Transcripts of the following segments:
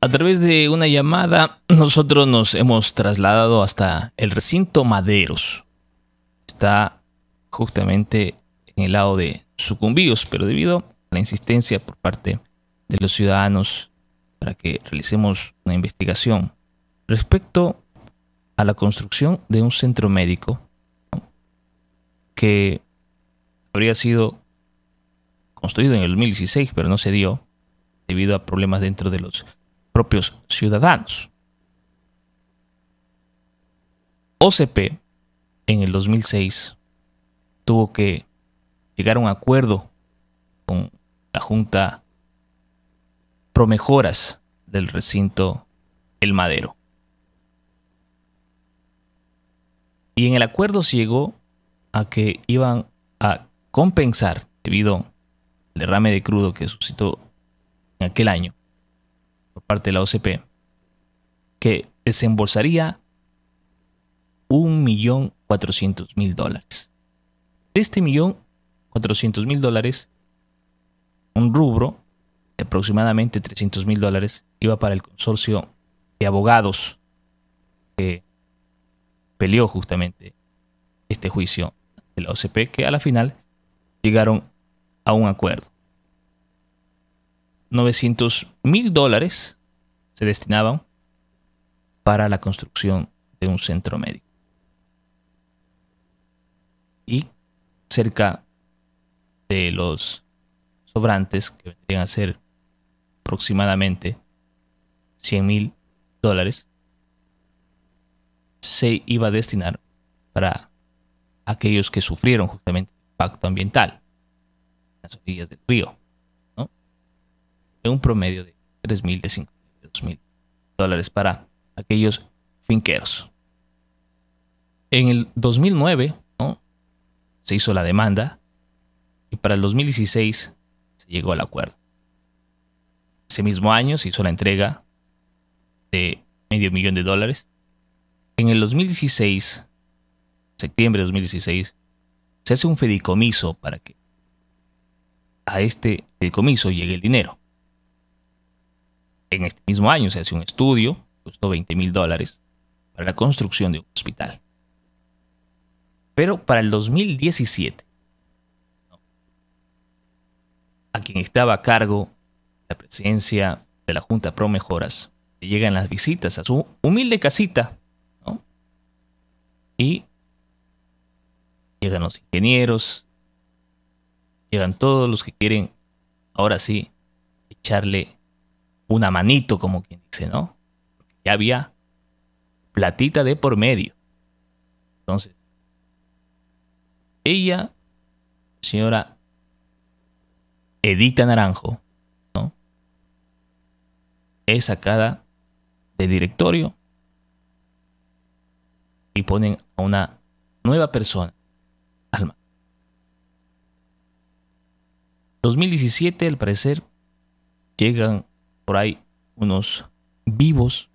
A través de una llamada, nosotros nos hemos trasladado hasta el recinto Maderos. Está justamente en el lado de Sucumbíos, pero debido a la insistencia por parte de los ciudadanos para que realicemos una investigación respecto a la construcción de un centro médico que habría sido construido en el 2016, pero no se dio debido a problemas dentro de los propios ciudadanos. OCP en el 2006 tuvo que llegar a un acuerdo con la Junta pro mejoras del recinto El Madero. Y en el acuerdo se llegó a que iban a compensar, debido al derrame de crudo que suscitó en aquel año, parte de la OCP que desembolsaría mil dólares. De este millón cuatrocientos mil dólares, un rubro de aproximadamente 300 mil dólares iba para el consorcio de abogados que peleó justamente este juicio de la OCP, que a la final llegaron a un acuerdo. 900 mil dólares se destinaban para la construcción de un centro médico. Y cerca de los sobrantes, que vendrían a ser aproximadamente 100 mil dólares, se iba a destinar para aquellos que sufrieron justamente el impacto ambiental en las orillas del río, de un promedio de mil de cinco mil dólares para aquellos finqueros. En el 2009 se hizo la demanda y para el 2016 se llegó al acuerdo. Ese mismo año se hizo la entrega de medio millón de dólares. En el 2016, septiembre de 2016, se hace un fedicomiso para que a este fedicomiso llegue el dinero. En este mismo año se hace un estudio, costó 20 mil dólares, para la construcción de un hospital. Pero para el 2017, a quien estaba a cargo la presidencia de la Junta Pro Mejoras, llegan las visitas a su humilde casita, Y llegan los ingenieros, llegan todos los que quieren, ahora sí, echarle una manito, como quien dice, ¿no? Ya había platita de por medio. Entonces, ella, señora Edita Naranjo, ¿no? Es sacada del directorio y ponen a una nueva persona, Alma. 2017, al parecer, llegan por ahí unos vivos.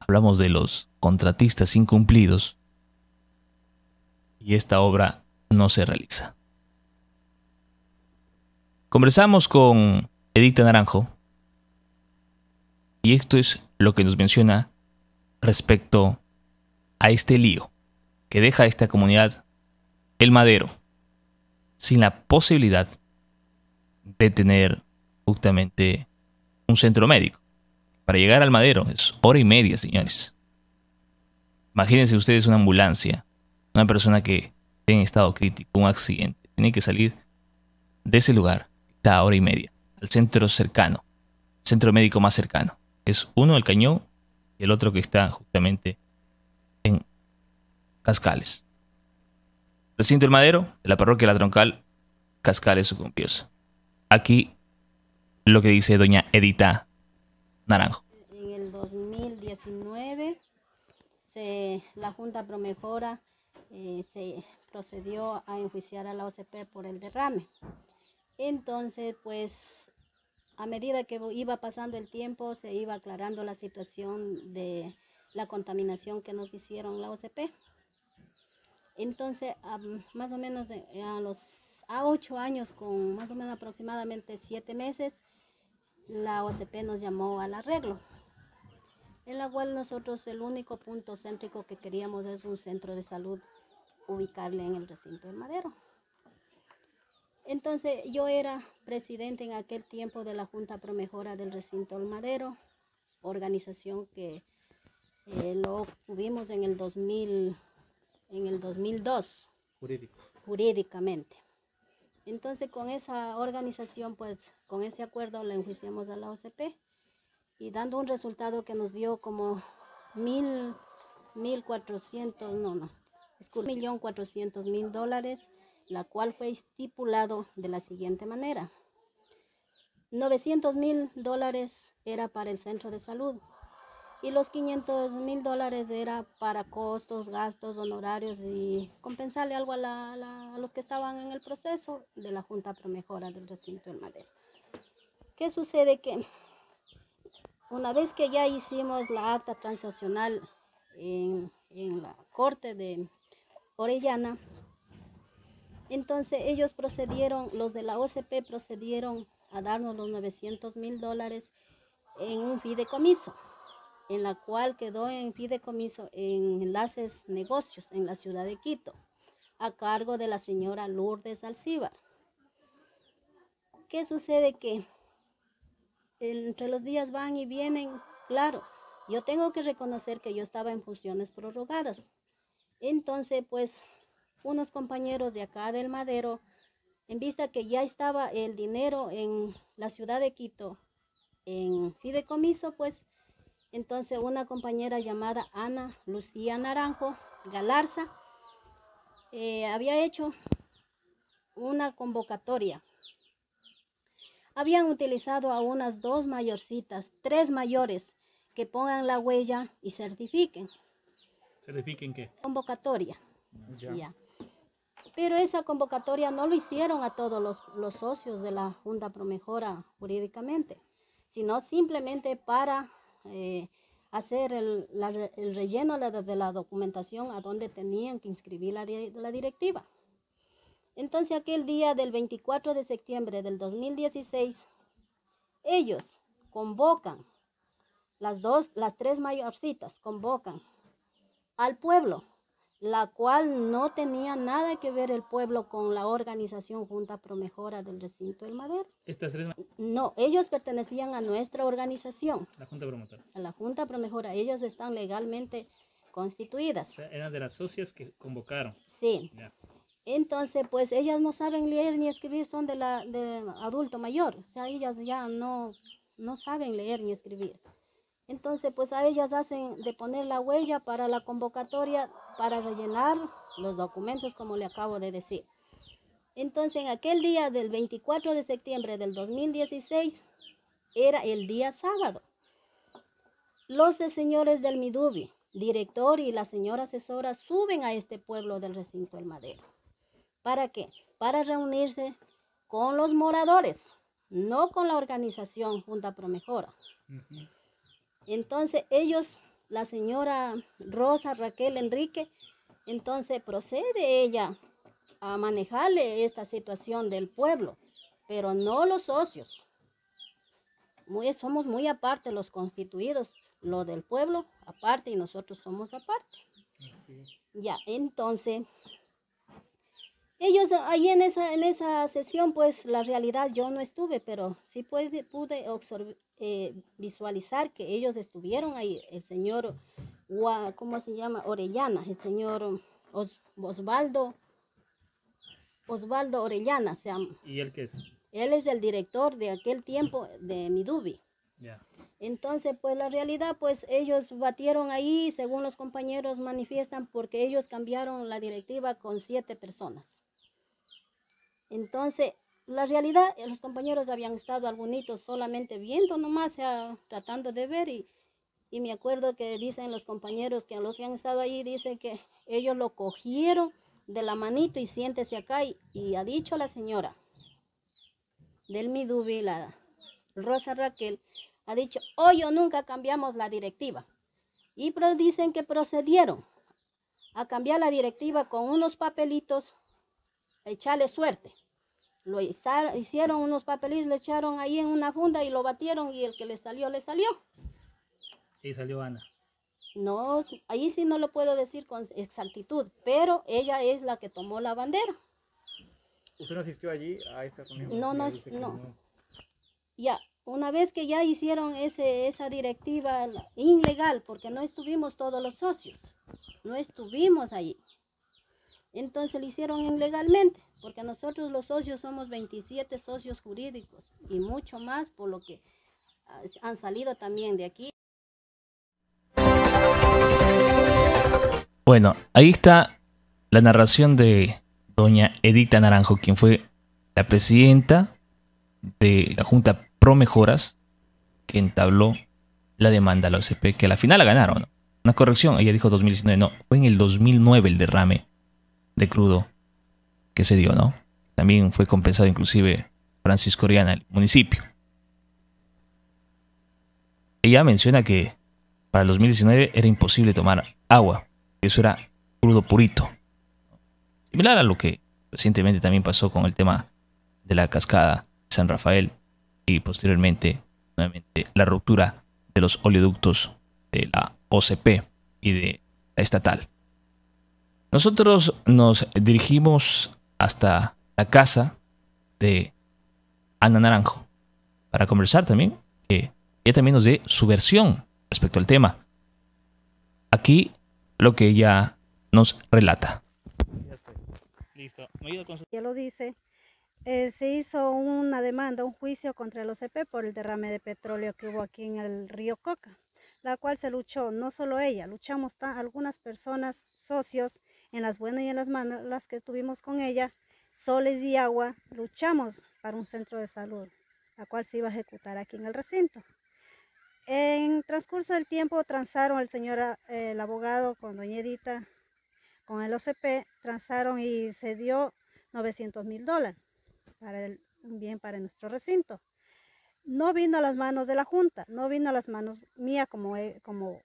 Hablamos de los contratistas incumplidos y esta obra no se realiza. Conversamos con Edita Naranjo y esto es lo que nos menciona respecto a este lío que deja a esta comunidad el madero sin la posibilidad de tener justamente un centro médico. Para llegar al madero es hora y media, señores. Imagínense ustedes una ambulancia, una persona que tiene en estado crítico, un accidente. Tiene que salir de ese lugar, está a hora y media, al centro cercano, centro médico más cercano. Es uno el cañón y el otro que está justamente en Cascales. Recinto El Madero, de la parroquia La Troncal, Cascales, su Aquí lo que dice doña Edita Naranjo. En el 2019, se, la Junta Promejora eh, se procedió a enjuiciar a la OCP por el derrame. Entonces, pues, a medida que iba pasando el tiempo, se iba aclarando la situación de la contaminación que nos hicieron la OCP. Entonces, más o menos eh, a los a ocho años, con más o menos aproximadamente siete meses, la OCP nos llamó al arreglo, en la cual nosotros el único punto céntrico que queríamos es un centro de salud ubicarle en el recinto del Madero. Entonces yo era presidente en aquel tiempo de la Junta Promejora del Recinto del Madero, organización que eh, lo tuvimos en el 2002. Jurídicamente. Entonces con esa organización, pues con ese acuerdo la enjuiciamos a la OCP y dando un resultado que nos dio como mil, mil cuatrocientos, no, no, millón mil dólares, la cual fue estipulado de la siguiente manera. 900 mil dólares era para el centro de salud, y los 500 mil dólares era para costos, gastos, honorarios y compensarle algo a, los que estaban en el proceso de la Junta mejora del Recinto del Madero. ¿Qué sucede? Que una vez que ya hicimos la acta transaccional en, en la Corte de Orellana, entonces ellos procedieron, los de la OCP procedieron a darnos los 900 mil dólares en un fideicomiso en la cual quedó en fideicomiso en enlaces negocios en la ciudad de Quito, a cargo de la señora Lourdes Alcíbar. ¿Qué sucede? Que entre los días van y vienen, claro, yo tengo que reconocer que yo estaba en funciones prorrogadas. Entonces, pues, unos compañeros de acá del Madero, en vista que ya estaba el dinero en la ciudad de Quito en fideicomiso, pues entonces una compañera llamada Ana Lucía Naranjo Galarza eh, había hecho una convocatoria. Habían utilizado a unas dos mayorcitas, tres mayores, que pongan la huella y certifiquen. ¿Certifiquen qué? Convocatoria. Ya. Pero esa convocatoria no lo hicieron a todos los, los socios de la Junta Promejora jurídicamente, sino simplemente para eh, hacer el, relleno de la documentación a donde tenían que inscribir la, directiva. Entonces aquel día del 24 de septiembre del 2016, ellos convocan, las, dos, las tres mayorcitas convocan al pueblo la cual no tenía nada que ver el pueblo con la organización Junta Promejora del Recinto del Madero. No, ellos pertenecían a nuestra organización. La Junta Promotora. A la Junta Promejora, ellas están legalmente constituidas. eran de las socias que convocaron. Sí. Entonces, pues ellas no saben leer ni escribir, son de la de adulto mayor, o sea, ellas ya no, no saben leer ni escribir. Entonces, pues a ellas hacen de poner la huella para la convocatoria, para rellenar los documentos, como le acabo de decir. Entonces, en aquel día del 24 de septiembre del 2016, era el día sábado. Los señores del Midubi, director y la señora asesora suben a este pueblo del recinto El Madero. ¿Para qué? Para reunirse con los moradores, no con la organización Junta Pro Mejora. Entonces ellos, la señora Rosa Raquel Enrique, entonces procede ella a manejarle esta situación del pueblo, pero no los socios. somos muy aparte los constituidos, lo del pueblo aparte y nosotros somos aparte. Ya, entonces, ellos ahí en esa, en esa sesión, pues la realidad yo no estuve, pero sí pude observar. Eh, visualizar que ellos estuvieron ahí, el señor, ¿cómo se llama? Orellana, el señor Osvaldo, Osvaldo Orellana se ¿Y él qué es? Él es el director de aquel tiempo de Midubi. Entonces, pues la realidad, pues ellos batieron ahí, según los compañeros manifiestan, porque ellos cambiaron la directiva con siete personas. Entonces, la realidad, eh, los compañeros habían estado algunos solamente viendo nomás, tratando de ver y, y me acuerdo que dicen los compañeros que los que han estado ahí, dicen que ellos lo cogieron de la manito y siéntese acá y, ha dicho la señora del Midubi, la Rosa Raquel, ha dicho, hoy yo nunca cambiamos la directiva. Y dicen que procedieron a cambiar la directiva con unos papelitos, echarle suerte. Lo hicieron unos papelitos, le echaron ahí en una funda y lo batieron y el que le salió, le salió. Y salió Ana. No, ahí sí no lo puedo decir con exactitud, pero ella es la que tomó la bandera. ¿Usted no asistió allí a esa reunión? No, no, no. no. Ya, una vez que ya hicieron ese, esa directiva ilegal, porque no estuvimos todos los socios, no estuvimos allí. Entonces lo hicieron ilegalmente, porque nosotros los socios somos 27 socios jurídicos y mucho más por lo que han salido también de aquí. Bueno, ahí está la narración de doña Edita Naranjo, quien fue la presidenta de la Junta Pro Mejoras, que entabló la demanda a la OCP, que a la final la ganaron. Una corrección, ella dijo 2019, no, fue en el 2009 el derrame de crudo que se dio, ¿no? También fue compensado inclusive Francisco Oriana, el municipio. Ella menciona que para el 2019 era imposible tomar agua, eso era crudo purito. Similar a lo que recientemente también pasó con el tema de la cascada de San Rafael y posteriormente nuevamente la ruptura de los oleoductos de la OCP y de la estatal. Nosotros nos dirigimos hasta la casa de Ana Naranjo para conversar también, que ella también nos dé su versión respecto al tema. Aquí lo que ella nos relata. Ya lo dice. Eh, se hizo una demanda, un juicio contra el OCP por el derrame de petróleo que hubo aquí en el río Coca la cual se luchó no solo ella, luchamos algunas personas, socios, en las buenas y en las malas que tuvimos con ella, soles y agua, luchamos para un centro de salud, la cual se iba a ejecutar aquí en el recinto. En transcurso del tiempo transaron el señor eh, el abogado con doña Edita, con el OCP, transaron y se dio 900 mil dólares para el bien para nuestro recinto no vino a las manos de la Junta, no vino a las manos mía como, como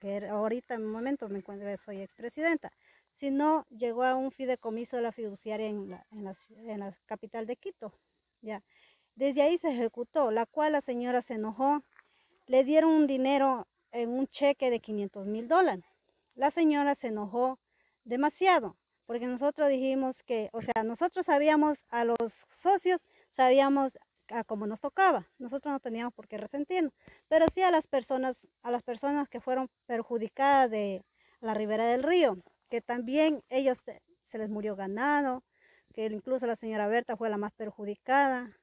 que ahorita en un momento me encuentro, soy expresidenta, sino llegó a un fideicomiso de la fiduciaria en la, capital de Quito. Ya. Desde ahí se ejecutó, la cual la señora se enojó, le dieron un dinero en un cheque de 500 mil dólares. La señora se enojó demasiado, porque nosotros dijimos que, o sea, nosotros sabíamos a los socios, sabíamos a como nos tocaba. Nosotros no teníamos por qué resentirnos, pero sí a las personas, a las personas que fueron perjudicadas de la ribera del río, que también ellos se les murió ganado, que incluso la señora Berta fue la más perjudicada.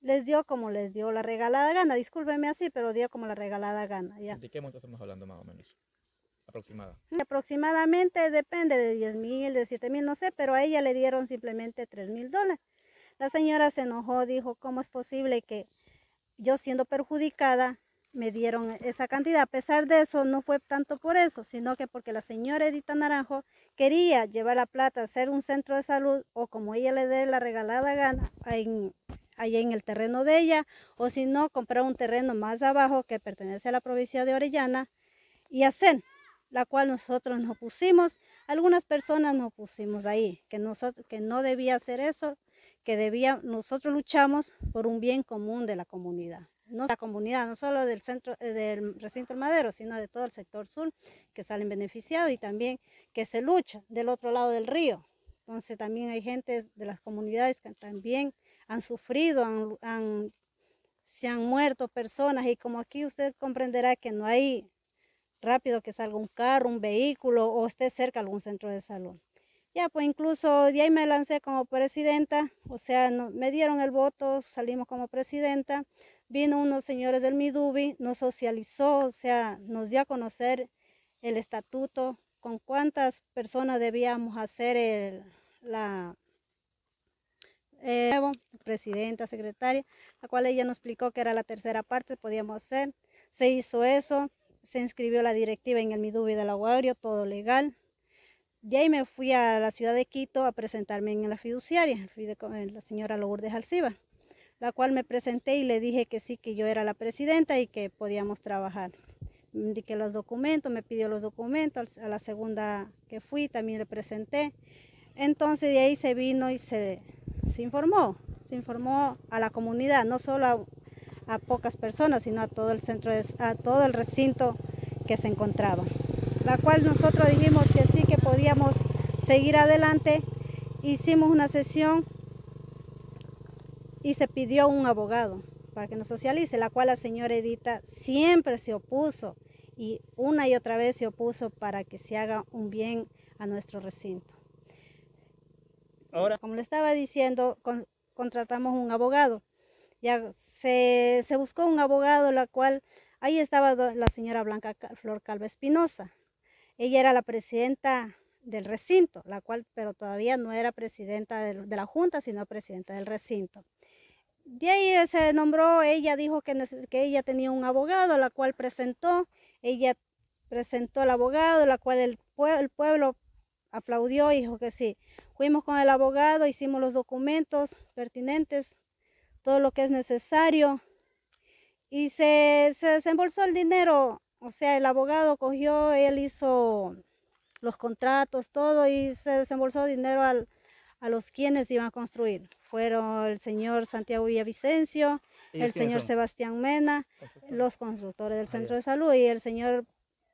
Les dio como les dio la regalada gana, discúlpeme así, pero dio como la regalada gana. Ya. ¿De qué monto estamos hablando más o menos? Aproximada. Mm, aproximadamente depende de 10 mil, de 7 mil, no sé, pero a ella le dieron simplemente 3 mil dólares. La señora se enojó, dijo, ¿cómo es posible que yo siendo perjudicada me dieron e-, esa cantidad? A pesar de eso, no fue tanto por eso, sino que porque la señora Edita Naranjo quería llevar la plata a ser un centro de salud o como ella le dé la regalada gana ahí en el terreno de ella, o si no, comprar un terreno más abajo que pertenece a la provincia de Orellana y hacer la cual nosotros nos pusimos, algunas personas nos pusimos ahí, que, que no debía hacer eso, que debía, nosotros luchamos por un bien común de la comunidad. No la comunidad, no solo del centro eh, del recinto del Madero, sino de todo el sector sur que salen beneficiados y también que se lucha del otro lado del río. Entonces también hay gente de las comunidades que también han sufrido, han, se han muerto personas y como aquí usted comprenderá que no hay rápido que salga un carro, un vehículo o esté cerca algún centro de salud. Ya, pues incluso de ahí me lancé como presidenta, o sea, me dieron el voto, salimos como presidenta. Vino unos señores del Midubi, nos socializó, o sea, nos dio a conocer el estatuto, con cuántas personas debíamos hacer el, la eh, presidenta, secretaria, la cual ella nos explicó que era la tercera parte, podíamos hacer. Se hizo eso, se inscribió la directiva en el Midubi del Aguario, todo legal de ahí me fui a la ciudad de Quito a presentarme en la fiduciaria, eh, la señora Lourdes Alciba, la cual me presenté y le dije que sí, que yo era la presidenta y que podíamos trabajar. Me mm, indiqué los documentos, me pidió los documentos, a la segunda que fui también le presenté. Entonces de ahí se vino y se, se informó, se informó a la comunidad, no solo a, a, pocas personas, sino a todo el centro, a todo el recinto que se encontraba la cual nosotros dijimos que sí, que podíamos seguir adelante. Hicimos una sesión y se pidió un abogado para que nos socialice, la cual la señora Edita siempre se opuso y una y otra vez se opuso para que se haga un bien a nuestro recinto. Ahora. Como le estaba diciendo, contratamos un abogado. Ya se, se buscó un abogado, la cual ahí estaba la señora Blanca Flor Calva Espinosa, ella era la presidenta del recinto, la cual, pero todavía no era presidenta de, la Junta, sino presidenta del recinto. De ahí se nombró, ella dijo que, ella tenía un abogado, la cual presentó, ella presentó al abogado, la cual el, pueblo aplaudió y dijo que sí. Fuimos con el abogado, hicimos los documentos pertinentes, todo lo que es necesario, y se, se desembolsó el dinero o sea, el abogado cogió, él hizo los contratos, todo, y se desembolsó dinero a los quienes iban a construir. Fueron el señor Santiago Villavicencio, el señor Sebastián Mena, los constructores del ah, Centro de Salud y el señor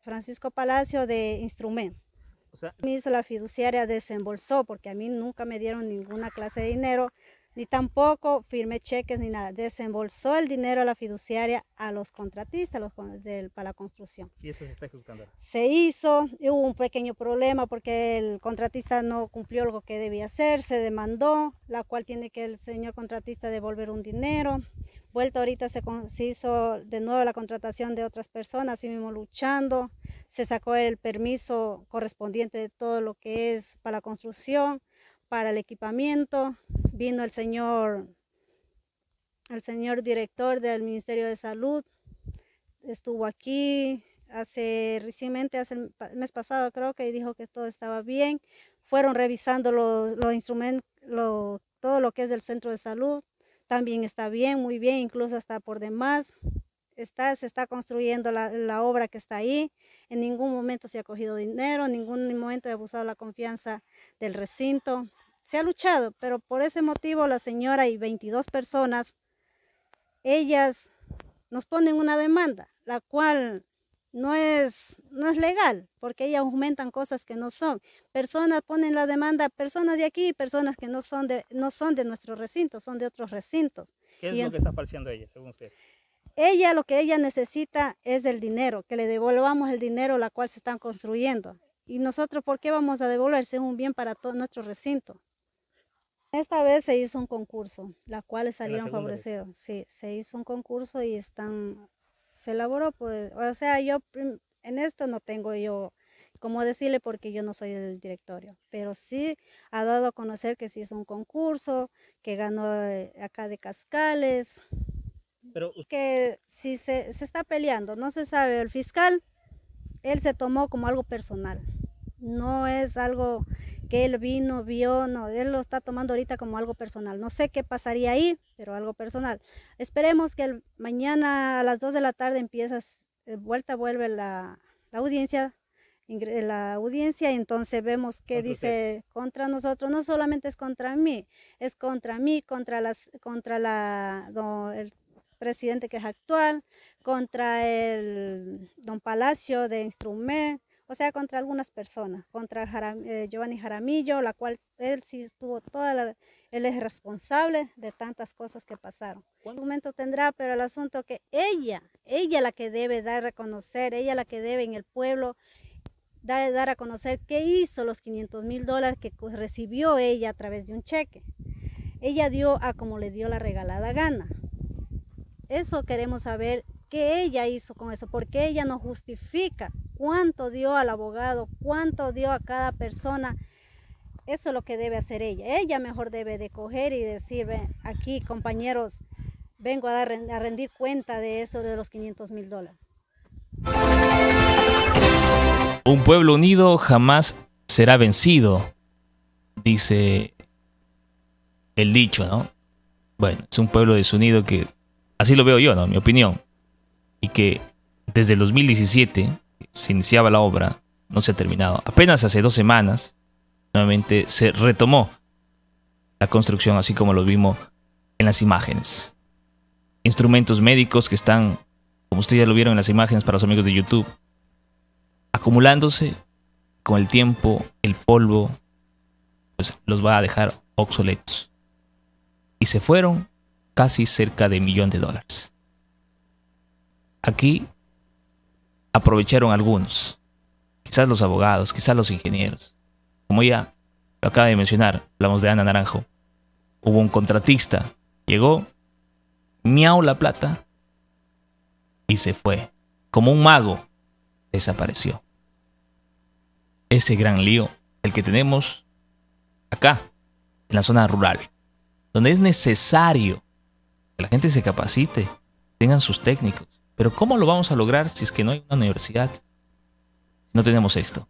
Francisco Palacio de Instrument. O sea, me hizo la fiduciaria, desembolsó, porque a mí nunca me dieron ninguna clase de dinero, ni tampoco firmé cheques ni nada. Desembolsó el dinero a la fiduciaria, a los contratistas los del, para la construcción. ¿Y eso se está ejecutando? Se hizo, hubo un pequeño problema porque el contratista no cumplió lo que debía hacer, se demandó, la cual tiene que el señor contratista devolver un dinero. Vuelta ahorita se, se hizo de nuevo la contratación de otras personas, así mismo luchando, se sacó el permiso correspondiente de todo lo que es para la construcción, para el equipamiento, vino el señor, el señor director del Ministerio de Salud, estuvo aquí hace recientemente, hace el mes pasado creo que dijo que todo estaba bien. Fueron revisando los, instrumentos, todo lo que es del centro de salud. También está bien, muy bien, incluso hasta por demás. Está, se está construyendo la, obra que está ahí. En ningún momento se ha cogido dinero, en ningún momento he abusado la confianza del recinto. Se ha luchado, pero por ese motivo la señora y 22 personas, ellas nos ponen una demanda, la cual no es, no es legal, porque ellas aumentan cosas que no son. Personas ponen la demanda, personas de aquí, personas que no son de, no son de nuestro recinto, son de otros recintos. ¿Qué es lo que está falseando ella, según usted? Ella lo que ella necesita es el dinero, que le devolvamos el dinero la cual se están construyendo. Y nosotros, ¿por qué vamos a devolverse un bien para todo nuestro recinto? Esta vez se hizo un concurso, la cual salieron favorecidos. Sí, se hizo un concurso y están, se elaboró, pues, o sea, yo en esto no tengo yo cómo decirle porque yo no soy del directorio, pero sí ha dado a conocer que se hizo un concurso, que ganó eh, acá de Cascales, pero que si se, se está peleando, no se sabe, el fiscal, él se tomó como algo personal, no es algo que él vino, vio, no, él lo está tomando ahorita como algo personal. No sé qué pasaría ahí, pero algo personal. Esperemos que mañana a las 2 de la tarde empiezas, vuelta vuelve la, la audiencia la audiencia, entonces vemos qué dice contra nosotros, no solamente es contra mí, es contra mí, contra las, contra la el presidente que es actual, contra el don Palacio de Instrument, o sea, contra algunas personas, contra eh, Giovanni Jaramillo, la cual él sí estuvo toda él es responsable de tantas cosas que pasaron. El momento tendrá, pero el asunto que ella, ella la que debe dar a conocer, ella la que debe en el pueblo dar, dar a conocer qué hizo los 500 mil dólares que recibió ella a través de un cheque. Ella dio a como le dio la regalada gana. Eso queremos saber qué ella hizo con eso, porque ella no justifica cuánto dio al abogado, cuánto dio a cada persona. Eso es lo que debe hacer ella. Ella mejor debe de coger y decir, ven, aquí compañeros, vengo a, dar, a rendir cuenta de eso de los 500 mil dólares. Un pueblo unido jamás será vencido, dice el dicho, ¿no? Bueno, es un pueblo desunido que, así lo veo yo, ¿no? mi opinión y que desde el 2017 se iniciaba la obra, no se ha terminado. Apenas hace dos semanas, nuevamente se retomó la construcción, así como lo vimos en las imágenes. Instrumentos médicos que están, como ustedes lo vieron en las imágenes para los amigos de YouTube, acumulándose con el tiempo, el polvo, pues los va a dejar obsoletos. Y se fueron casi cerca de un millón de dólares. Aquí aprovecharon algunos, quizás los abogados, quizás los ingenieros. Como ya lo acaba de mencionar, hablamos de Ana Naranjo. Hubo un contratista, llegó, miau la plata y se fue. Como un mago, desapareció. Ese gran lío, el que tenemos acá, en la zona rural, donde es necesario que la gente se capacite, tengan sus técnicos, pero ¿cómo lo vamos a lograr si es que no hay una universidad? no tenemos esto.